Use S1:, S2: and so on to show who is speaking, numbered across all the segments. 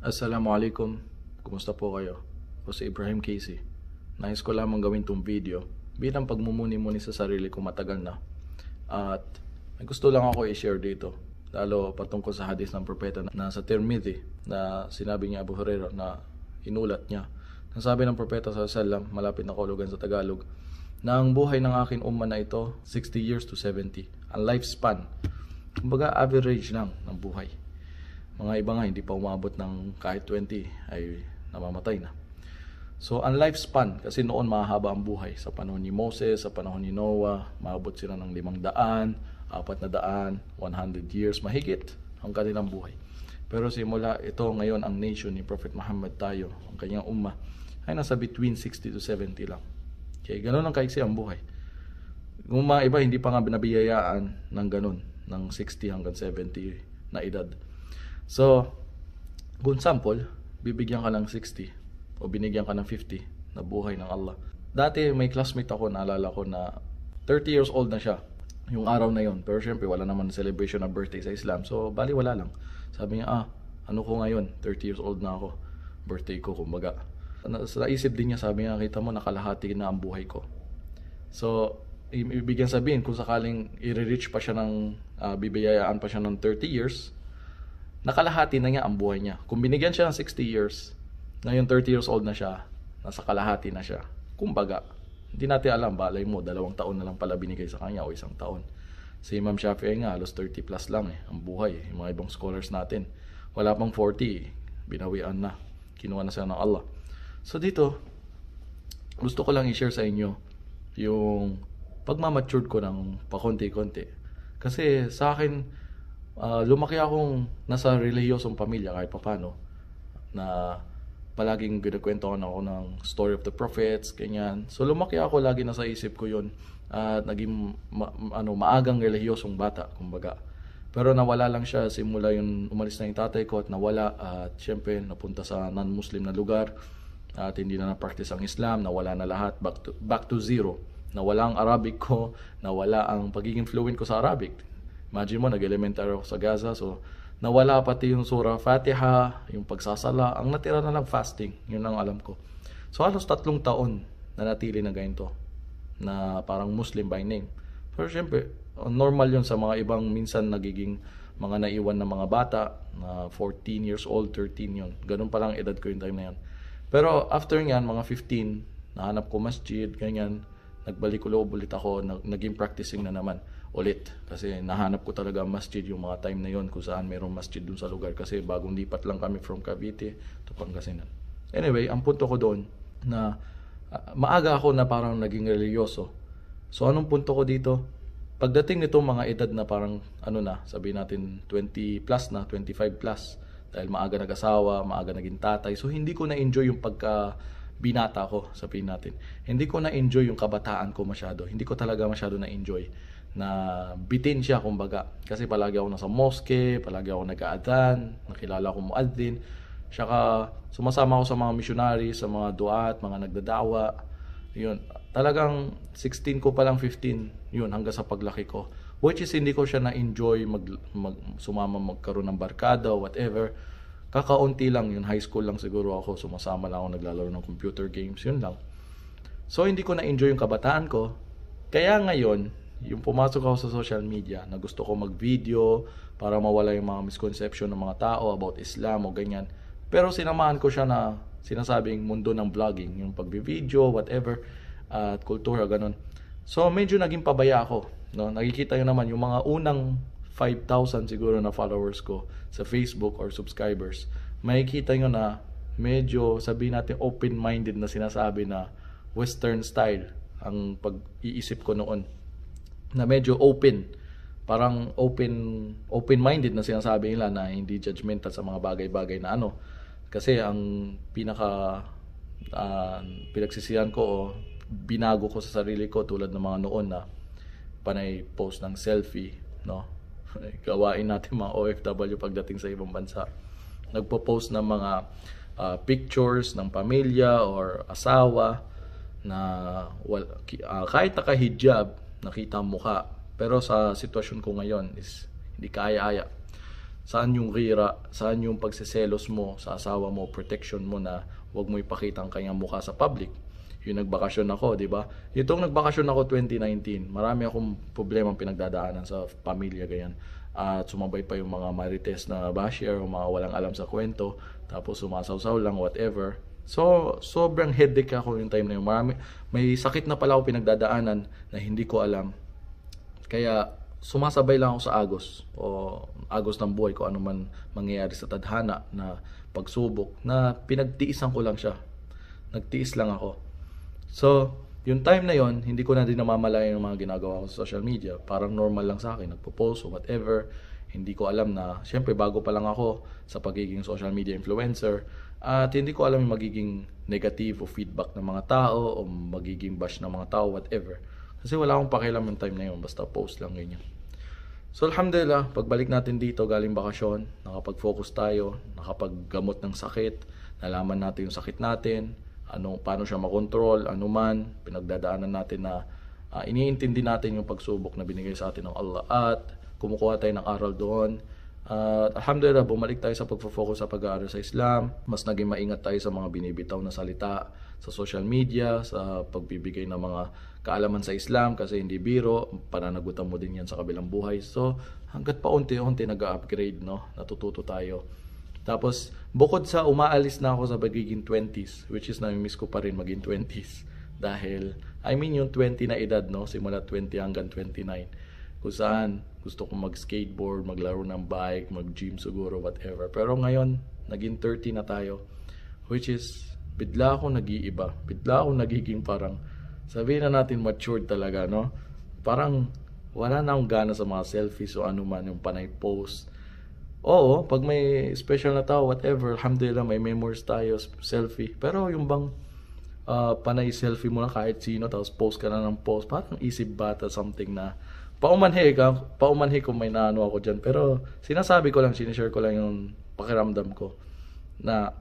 S1: Assalamualaikum, kumusta po kayo? Ako si Ibrahim Casey. Nais ko lamang gawin tong video bilang pagmumuni-muni sa sarili ko matagal na. At gusto lang ako i-share dito, lalo patungkol sa hadith ng propeta na sa Tirmidhi na sinabi ni Abu Huraira na inulat niya. Nang sabi ng propeta sa Salam, malapit na kulugan sa Tagalog, na ang buhay ng akin umma na ito, 60 years to 70, ang lifespan. Kumbaga average lang ng buhay mga iba nga hindi pa umabot ng kahit 20 ay namamatay na. So ang lifespan, kasi noon mahaba ang buhay. Sa panahon ni Moses, sa panahon ni Noah, maabot sila ng limang daan, apat na daan, 100 years, mahigit ang kanilang buhay. Pero simula ito ngayon ang nation ni Prophet Muhammad tayo, ang kanyang umma, ay nasa between 60 to 70 lang. Okay, ganun ang kaiksi ang buhay. Yung mga iba hindi pa nga binabiyayaan ng ganun, ng 60 hanggang 70 na edad. So, kung sample, bibigyan ka ng 60 o binigyan ka ng 50 na buhay ng Allah. Dati may classmate ako, naalala ko na 30 years old na siya yung araw na yon. Pero syempre, wala naman celebration of birthday sa Islam. So, bali wala lang. Sabi niya, ah, ano ko ngayon? 30 years old na ako. Birthday ko, kumbaga. Sa isip din niya, sabi niya, kita mo, nakalahati na ang buhay ko. So, ibigyan sabihin, kung sakaling i-reach pa siya ng, uh, bibiyayaan pa siya ng 30 years, nakalahati na niya ang buhay niya. Kung binigyan siya ng 60 years, ngayon 30 years old na siya, nasa kalahati na siya. Kumbaga, hindi natin alam, balay mo, dalawang taon na lang pala binigay sa kanya o isang taon. Si Imam Shafi'i nga, halos 30 plus lang eh, ang buhay, eh, yung mga ibang scholars natin. Wala pang 40, binawian na, kinuha na siya ng Allah. So dito, gusto ko lang i-share sa inyo yung pagmamatured ko ng pakonti-konti. Kasi sa akin, uh, lumaki akong nasa relihiyosong pamilya kahit papano na palaging binagkwentohan ako ng story of the prophets, ganyan. So lumaki ako, lagi nasa isip ko yun. At uh, naging ma- ano, maagang relihiyosong bata, kumbaga. Pero nawala lang siya simula yung umalis na yung tatay ko at nawala. At syempre, napunta sa non-Muslim na lugar. At hindi na na-practice ang Islam, nawala na lahat, back to, back to zero. Nawala ang Arabic ko, nawala ang pagiging fluent ko sa Arabic. Imagine mo, nag-elementary ako sa Gaza. So, nawala pati yung Surah Fatiha, yung pagsasala. Ang natira na lang fasting. Yun ang alam ko. So, halos tatlong taon na natili na ganito. Na parang Muslim by name. Pero syempre, normal yun sa mga ibang minsan nagiging mga naiwan na mga bata na 14 years old, 13 yun. Ganun pa lang edad ko yung time na yun. Pero after nyan, mga 15, nahanap ko masjid, ganyan. Nagbalik ulo ulit ako, naging practicing na naman ulit. Kasi nahanap ko talaga masjid yung mga time na yon kung saan mayroong masjid dun sa lugar. Kasi bagong lipat lang kami from Cavite to Pangasinan. Anyway, ang punto ko doon na uh, maaga ako na parang naging religyoso. So anong punto ko dito? Pagdating nitong mga edad na parang ano na, sabi natin 20 plus na, 25 plus. Dahil maaga nag-asawa, maaga naging tatay. So hindi ko na-enjoy yung pagka binata ko, sabihin natin. Hindi ko na-enjoy yung kabataan ko masyado. Hindi ko talaga masyado na-enjoy na bitin siya kumbaga. Kasi palagi ako nasa mosque, palagi ako nag aadhan nakilala ko muadzin. Tsaka sumasama ako sa mga missionary, sa mga duat, mga nagdadawa. Yun. Talagang 16 ko pa lang 15, yun hanggang sa paglaki ko. Which is hindi ko siya na-enjoy mag, mag, sumama magkaroon ng barkada, whatever. Kakaunti lang yun, high school lang siguro ako, sumasama lang ako naglalaro ng computer games, yun lang. So hindi ko na-enjoy yung kabataan ko. Kaya ngayon, yung pumasok ako sa social media na gusto ko mag-video para mawala yung mga misconception ng mga tao about Islam o ganyan. Pero sinamahan ko siya na sinasabing mundo ng vlogging, yung pagbi-video, whatever, at uh, kultura, ganun. So medyo naging pabaya ako. No? Nakikita yun naman yung mga unang 5,000 siguro na followers ko sa Facebook or subscribers. Makikita nyo na medyo sabihin natin open-minded na sinasabi na western style ang pag-iisip ko noon na medyo open parang open open-minded na sinasabi nila na hindi judgmental sa mga bagay-bagay na ano. Kasi ang pinaka uh, pinagsisihan ko o binago ko sa sarili ko tulad ng mga noon na panay post ng selfie, no? Gawain natin mga OFW pagdating sa ibang bansa. Nagpo-post ng mga uh, pictures ng pamilya or asawa na well, uh, ah, kahit naka-hijab nakita ang mukha. Pero sa sitwasyon ko ngayon is hindi kaya-aya. Saan yung gira, saan yung pagseselos mo sa asawa mo, protection mo na huwag mo ipakita ang kanyang mukha sa public. Yung nagbakasyon ako, di ba? Itong nagbakasyon ako 2019, marami akong problema pinagdadaanan sa pamilya ganyan at sumabay pa yung mga marites na basher o mga walang alam sa kwento tapos sumasawsaw lang whatever So, sobrang headache ako yung time na yun. Marami, may sakit na pala ako pinagdadaanan na hindi ko alam. Kaya, sumasabay lang ako sa agos o agos ng buhay ko anuman man mangyayari sa tadhana na pagsubok na pinagtiisan ko lang siya. Nagtiis lang ako. So, yung time na yon hindi ko na din namamalayan yung mga ginagawa ko sa social media. Parang normal lang sa akin, nagpo-post whatever. Hindi ko alam na, syempre bago pa lang ako sa pagiging social media influencer, at hindi ko alam yung magiging negative o feedback ng mga tao o magiging bash ng mga tao, whatever. Kasi wala akong pakialam yung time na yun, basta post lang ganyan. So alhamdulillah, pagbalik natin dito galing bakasyon, nakapag-focus tayo, nakapaggamot ng sakit, nalaman natin yung sakit natin, ano, paano siya makontrol, ano man, pinagdadaanan natin na uh, iniintindi natin yung pagsubok na binigay sa atin ng Allah at kumukuha tayo ng aral doon at alhamdulillah, bumalik tayo sa pagfo-focus sa pag-aaral sa Islam. Mas naging maingat tayo sa mga binibitaw na salita sa social media, sa pagbibigay ng mga kaalaman sa Islam kasi hindi biro, pananagutan mo din yan sa kabilang buhay. So hanggat pa unti-unti nag-upgrade, no? natututo tayo. Tapos bukod sa umaalis na ako sa pagiging 20s, which is nami-miss ko pa rin maging 20s. Dahil, I mean yung 20 na edad, no? simula 20 hanggang 29 kung saan gusto kong mag-skateboard, maglaro ng bike, mag-gym siguro, whatever. Pero ngayon, naging 30 na tayo, which is, bigla ako nag-iiba. Bigla ako nagiging parang, sabihin na natin matured talaga, no? Parang, wala na akong gana sa mga selfies o anuman yung panay post. Oo, pag may special na tao, whatever, alhamdulillah, may memories tayo, selfie. Pero yung bang, uh, panay selfie mo na kahit sino, tapos post ka na ng post, parang isip bata something na, paumanhi ka, paumanhi kung may naano ako diyan. Pero sinasabi ko lang, sinishare ko lang yung pakiramdam ko na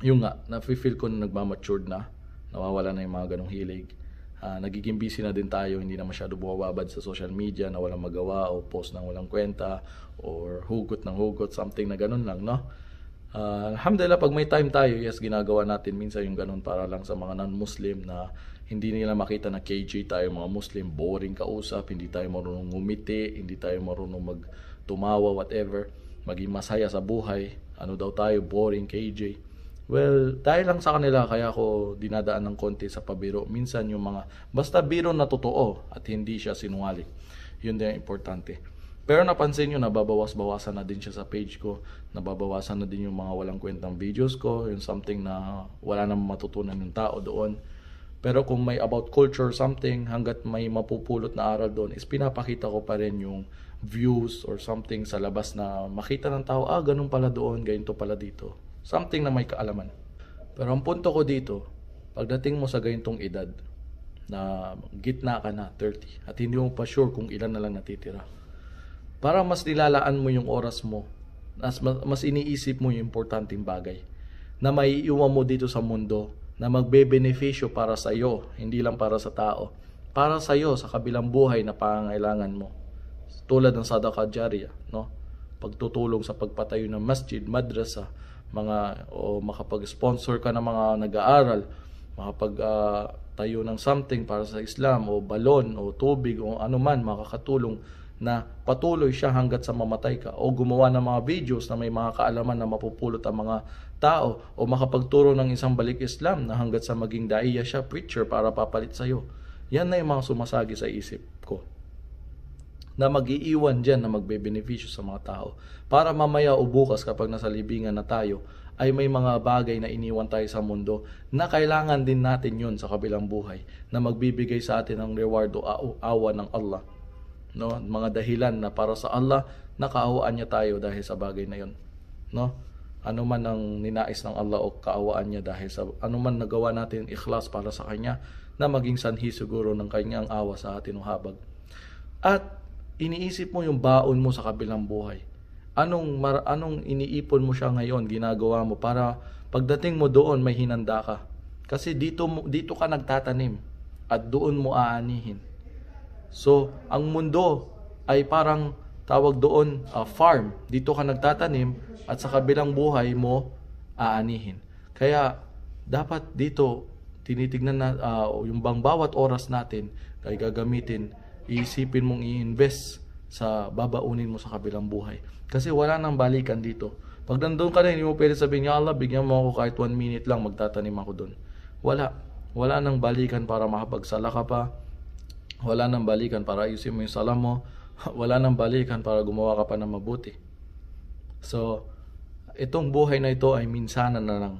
S1: yun nga, na feel ko na nagmamatured na, nawawala na yung mga ganong hilig. Uh, nagiging busy na din tayo, hindi na masyado buwababad sa social media na walang magawa o post ng walang kwenta or hugot ng hugot, something na ganun lang, no? Uh, alhamdulillah, pag may time tayo, yes, ginagawa natin minsan yung ganun para lang sa mga non-Muslim na hindi nila makita na KJ tayo mga Muslim, boring kausap, hindi tayo marunong ngumiti, hindi tayo marunong magtumawa, whatever, maging masaya sa buhay, ano daw tayo, boring KJ. Well, dahil lang sa kanila, kaya ako dinadaan ng konti sa pabiro. Minsan yung mga, basta biro na totoo at hindi siya sinungaling. Yun din ang importante. Pero napansin nyo, nababawas-bawasan na din siya sa page ko. Nababawasan na din yung mga walang kwentang videos ko, yung something na wala nang matutunan yung tao doon. Pero kung may about culture something, hanggat may mapupulot na aral doon, is pinapakita ko pa rin yung views or something sa labas na makita ng tao, ah, ganun pala doon, ganito pala dito. Something na may kaalaman. Pero ang punto ko dito, pagdating mo sa ganitong edad, na gitna ka na, 30, at hindi mo pa sure kung ilan na lang natitira, para mas nilalaan mo yung oras mo, mas, mas iniisip mo yung importanteng bagay na maiiwan mo dito sa mundo na magbebenepisyo para sa iyo, hindi lang para sa tao. Para sa iyo sa kabilang buhay na pangangailangan mo. Tulad ng sadaka jariyah, no? Pagtutulong sa pagpatayo ng masjid, madrasa, mga o makapag-sponsor ka ng mga nag-aaral, makapag uh, tayo ng something para sa Islam o balon o tubig o anuman makakatulong na patuloy siya hanggat sa mamatay ka o gumawa ng mga videos na may mga kaalaman na mapupulot ang mga tao o makapagturo ng isang balik Islam na hanggat sa maging daiya siya, preacher, para papalit sa iyo. Yan na yung mga sumasagi sa isip ko na mag-iiwan dyan na magbebeneficyo sa mga tao. Para mamaya o bukas kapag nasa libingan na tayo, ay may mga bagay na iniwan tayo sa mundo na kailangan din natin yun sa kabilang buhay na magbibigay sa atin ng reward o awa ng Allah. No? Mga dahilan na para sa Allah, nakaawaan niya tayo dahil sa bagay na yun. No? anuman ang ninais ng Allah o kaawaan niya dahil sa anuman nagawa natin ikhlas para sa Kanya na maging sanhi siguro ng Kanyang awa sa atin o habag. At iniisip mo yung baon mo sa kabilang buhay. Anong, mar, anong iniipon mo siya ngayon, ginagawa mo para pagdating mo doon may hinanda ka. Kasi dito, dito ka nagtatanim at doon mo aanihin. So, ang mundo ay parang tawag doon uh, farm. Dito ka nagtatanim at sa kabilang buhay mo aanihin. Kaya dapat dito tinitignan na uh, yung bang bawat oras natin ay gagamitin, iisipin mong i-invest sa babaunin mo sa kabilang buhay. Kasi wala nang balikan dito. Pag nandun ka na, hindi mo pwede sabihin, Ya Allah, bigyan mo ako kahit one minute lang, magtatanim ako doon. Wala. Wala nang balikan para makapagsala ka pa. Wala nang balikan para ayusin mo yung sala mo wala nang balikan para gumawa ka pa ng mabuti. So, itong buhay na ito ay minsanan na lang,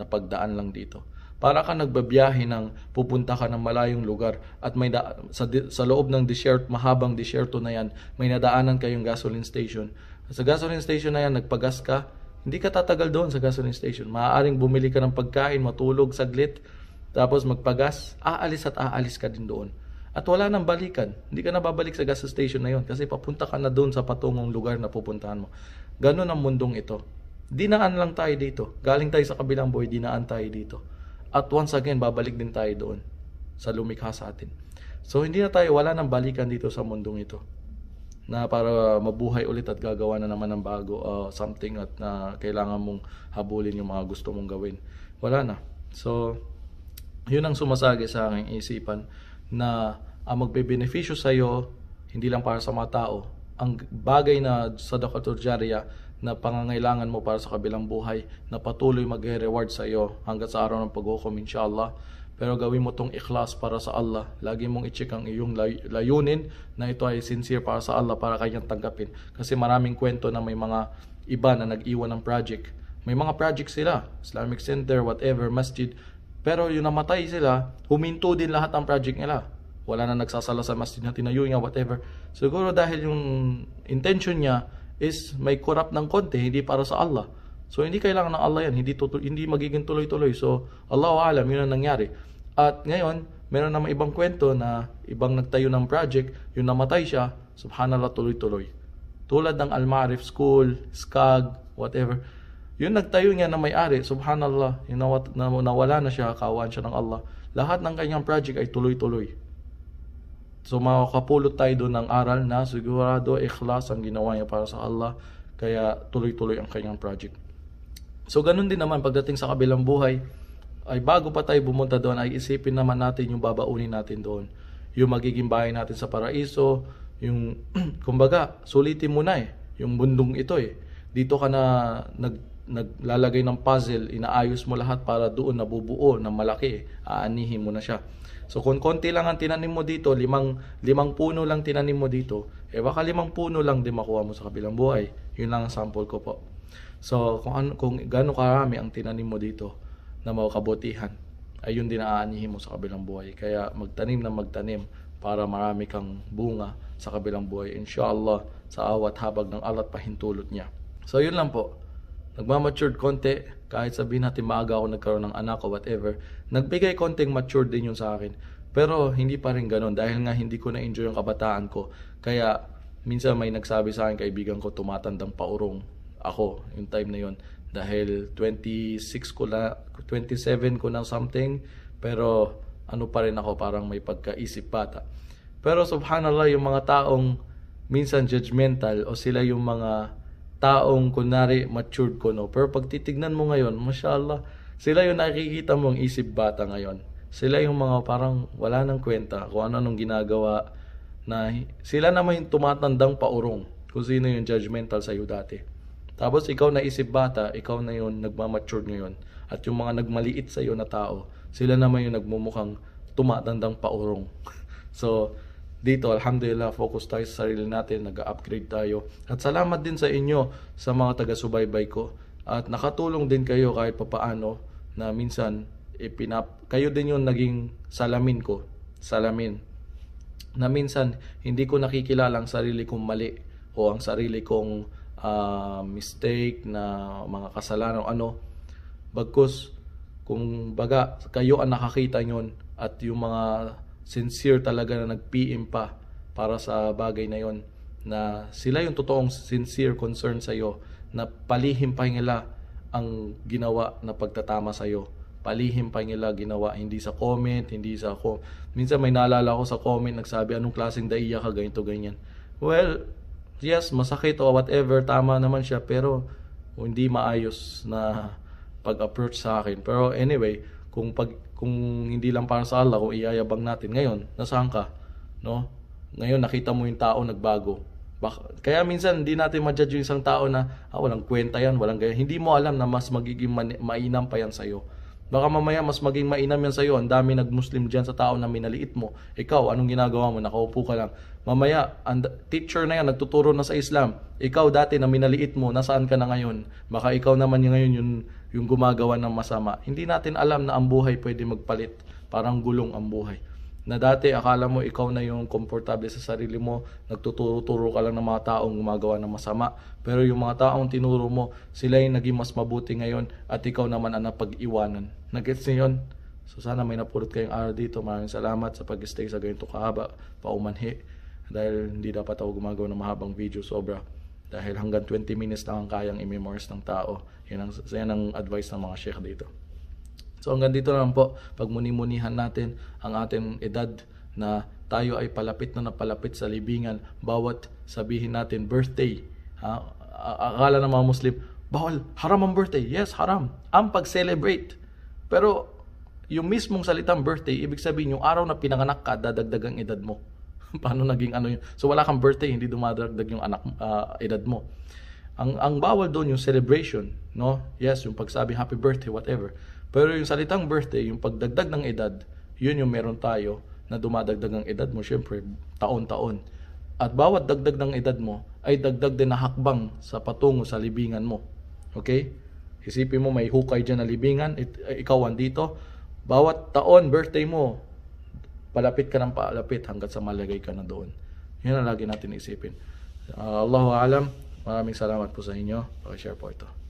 S1: napagdaan lang dito. Para ka nagbabiyahe ng pupunta ka ng malayong lugar at may da- sa, di- sa loob ng desert, mahabang desierto na yan, may nadaanan kayong gasoline station. Sa gasoline station na yan, nagpagas ka, hindi ka tatagal doon sa gasoline station. Maaaring bumili ka ng pagkain, matulog saglit, tapos magpagas, aalis at aalis ka din doon. At wala nang balikan. Hindi ka na babalik sa gas station na yon kasi papunta ka na doon sa patungong lugar na pupuntahan mo. Ganun ang mundong ito. Dinaan lang tayo dito. Galing tayo sa kabilang boy, dinaan tayo dito. At once again, babalik din tayo doon sa lumikha sa atin. So hindi na tayo wala nang balikan dito sa mundong ito na para mabuhay ulit at gagawa na naman ng bago uh, something at na uh, kailangan mong habulin yung mga gusto mong gawin. Wala na. So, yun ang sumasagi sa aking isipan na ang magbebenepisyo sa iyo hindi lang para sa mga tao. Ang bagay na sa Dr. Jaria na pangangailangan mo para sa kabilang buhay na patuloy mag-reward sa iyo hanggat sa araw ng pag paghukom inshallah. Pero gawin mo tong ikhlas para sa Allah. Lagi mong i-check ang iyong layunin na ito ay sincere para sa Allah para kanyang tanggapin. Kasi maraming kwento na may mga iba na nag-iwan ng project. May mga project sila, Islamic Center, whatever, masjid, pero yung namatay sila, huminto din lahat ang project nila. Wala na nagsasala sa masjid na tinayo niya, whatever. Siguro dahil yung intention niya is may corrupt ng konti, hindi para sa Allah. So hindi kailangan ng Allah yan, hindi, tutu- hindi magiging tuloy-tuloy. So Allahu alam, yun ang nangyari. At ngayon, meron namang ibang kwento na ibang nagtayo ng project, yung namatay siya, subhanallah tuloy-tuloy. Tulad ng Al-Ma'arif School, SCAG, whatever. Yung nagtayo niya na may-ari, subhanallah, inawat, nawala na siya, kawan siya ng Allah. Lahat ng kanyang project ay tuloy-tuloy. So makakapulot tayo doon ng aral na sigurado ikhlas ang ginawa niya para sa Allah. Kaya tuloy-tuloy ang kanyang project. So ganun din naman pagdating sa kabilang buhay, ay bago pa tayo bumunta doon ay isipin naman natin yung babaunin natin doon. Yung magiging bahay natin sa paraiso, yung kumbaga sulitin mo na eh, yung bundong ito eh. Dito ka na nag naglalagay ng puzzle, inaayos mo lahat para doon nabubuo na malaki, aanihin mo na siya. So kung konti lang ang tinanim mo dito, limang, limang puno lang tinanim mo dito, eh baka limang puno lang din makuha mo sa kabilang buhay. Yun lang ang sample ko po. So kung, ano, kung gano'ng karami ang tinanim mo dito na makabutihan, ayun din aanihin mo sa kabilang buhay. Kaya magtanim na magtanim para marami kang bunga sa kabilang buhay. Inshallah, sa awat habag ng alat pahintulot niya. So yun lang po nagmamatured konti, kahit sabihin natin maaga ako nagkaroon ng anak o whatever, nagbigay konting matured din yun sa akin. Pero hindi pa rin ganun dahil nga hindi ko na-enjoy yung kabataan ko. Kaya minsan may nagsabi sa akin kaibigan ko tumatandang paurong ako yung time na yun. Dahil 26 ko na, 27 ko na something, pero ano pa rin ako parang may pagkaisip bata. Pero subhanallah yung mga taong minsan judgmental o sila yung mga taong kunari matured ko no. Pero pag titignan mo ngayon, mashallah, sila yung nakikita mo ang isip bata ngayon. Sila yung mga parang wala nang kwenta kung ano-anong ginagawa na sila naman yung tumatandang paurong kung sino yung judgmental sa iyo dati. Tapos ikaw na isip bata, ikaw na yun nagmamature ngayon. At yung mga nagmaliit sa iyo na tao, sila naman yung nagmumukhang tumatandang paurong. so, dito, alhamdulillah, focus tayo sa sarili natin, nag-upgrade tayo. At salamat din sa inyo, sa mga taga-subaybay ko. At nakatulong din kayo kahit papaano na minsan, ipinap, kayo din yung naging salamin ko, salamin. Na minsan, hindi ko nakikilala ang sarili kong mali o ang sarili kong uh, mistake na mga kasalanan o ano. Bagkus, kung baga, kayo ang nakakita nyon at yung mga sincere talaga na nag-PM pa para sa bagay na yon na sila yung totoong sincere concern sa iyo na palihim pa nila ang ginawa na pagtatama sa iyo palihim pa nila ginawa hindi sa comment hindi sa ko minsan may naalala ko sa comment nagsabi anong klaseng daiya ka ganito ganyan well yes masakit o whatever tama naman siya pero hindi maayos na pag-approach sa akin pero anyway kung pag kung hindi lang para sa Allah o iyayabang natin ngayon nasaan ka no ngayon nakita mo yung tao nagbago Bak- kaya minsan hindi natin ma-judge yung isang tao na ah, walang kwenta yan walang ganyan hindi mo alam na mas magiging man- mainam pa yan sa iyo baka mamaya mas maging mainam yan sa iyo ang dami nagmuslim diyan sa tao na minaliit mo ikaw anong ginagawa mo nakaupo ka lang mamaya ang teacher na yan nagtuturo na sa Islam ikaw dati na minaliit mo nasaan ka na ngayon baka ikaw naman yung ngayon yung yung gumagawa ng masama. Hindi natin alam na ang buhay pwede magpalit. Parang gulong ang buhay. Na dati akala mo ikaw na yung komportable sa sarili mo, nagtuturo-turo ka lang ng mga taong gumagawa ng masama. Pero yung mga taong tinuro mo, sila yung naging mas mabuti ngayon at ikaw naman ang napag-iwanan. Nagets niyo yun? So sana may napulot kayong araw dito. Maraming salamat sa pag-stay sa ganito kahaba, paumanhi. Dahil hindi dapat ako gumagawa ng mahabang video sobra. Dahil hanggang 20 minutes lang ang kayang i-memorize ng tao. Yan ang, yan ang advice ng mga sheikh dito. So hanggang dito lang po, pagmunimunihan natin ang ating edad na tayo ay palapit na napalapit sa libingan. Bawat sabihin natin birthday, ha? akala ng mga Muslim, bawal, haram ang birthday. Yes, haram. Ang pag-celebrate. Pero yung mismong salitang birthday, ibig sabihin yung araw na pinanganak ka, dadagdag ang edad mo. paano naging ano yun. So wala kang birthday, hindi dumadagdag yung anak uh, edad mo. Ang ang bawal doon yung celebration, no? Yes, yung pagsabi happy birthday, whatever. Pero yung salitang birthday, yung pagdagdag ng edad, yun yung meron tayo na dumadagdag ang edad mo, syempre, taon-taon. At bawat dagdag ng edad mo ay dagdag din na hakbang sa patungo sa libingan mo. Okay? Isipin mo may hukay diyan na libingan, it, ikaw andito. Bawat taon, birthday mo, palapit ka ng palapit hanggat sa malagay ka na doon. Yan ang lagi natin isipin. Uh, Allahu alam. Maraming salamat po sa inyo. Pakishare po ito.